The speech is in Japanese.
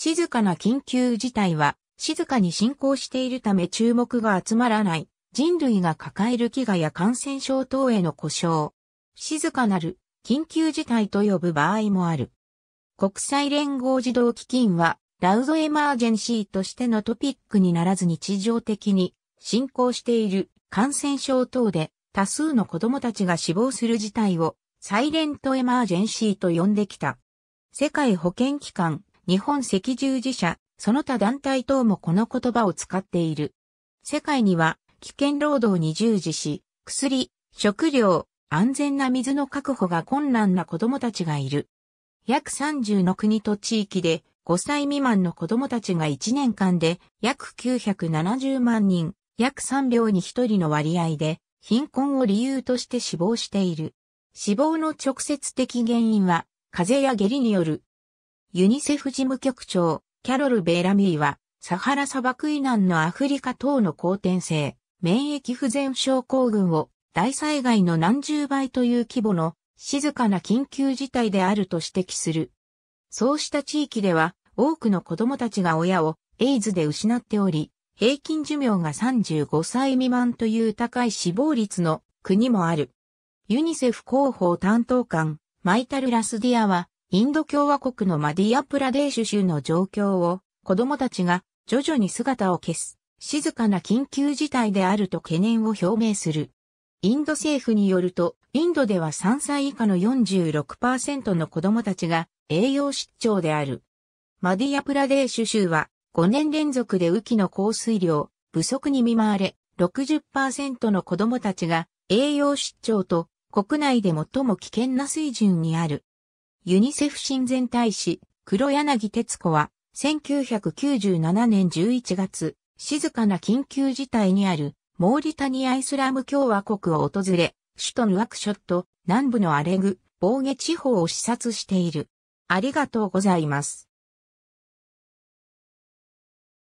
静かな緊急事態は、静かに進行しているため注目が集まらない、人類が抱える飢餓や感染症等への故障。静かなる、緊急事態と呼ぶ場合もある。国際連合児童基金は、ラウドエマージェンシーとしてのトピックにならず日常的に進行している感染症等で多数の子供たちが死亡する事態をサイレントエマージェンシーと呼んできた。世界保健機関日本赤十字社、その他団体等もこの言葉を使っている。世界には危険労働に従事し、薬、食料、安全な水の確保が困難な子供たちがいる。約30の国と地域で5歳未満の子供たちが1年間で約970万人、約3秒に1人の割合で貧困を理由として死亡している。死亡の直接的原因は風邪や下痢によるユニセフ事務局長、キャロル・ベイラミーは、サハラ砂漠以南のアフリカ等の後天性、免疫不全症候群を大災害の何十倍という規模の静かな緊急事態であると指摘する。そうした地域では多くの子供たちが親をエイズで失っており、平均寿命が35歳未満という高い死亡率の国もある。ユニセフ広報担当官、マイタル・ラスディアは、インド共和国のマディアプラデーシュ州の状況を子供たちが徐々に姿を消す静かな緊急事態であると懸念を表明する。インド政府によると、インドでは3歳以下の46%の子供たちが栄養失調である。マディアプラデーシュ州は5年連続で雨季の降水量不足に見舞われ、60%の子供たちが栄養失調と国内で最も危険な水準にあるユニセフ親善大使、黒柳徹子は、1997年11月、静かな緊急事態にある、モーリタニア・イスラム共和国を訪れ、首都ヌアクショット、南部のアレグ、防御地方を視察している。ありがとうございます。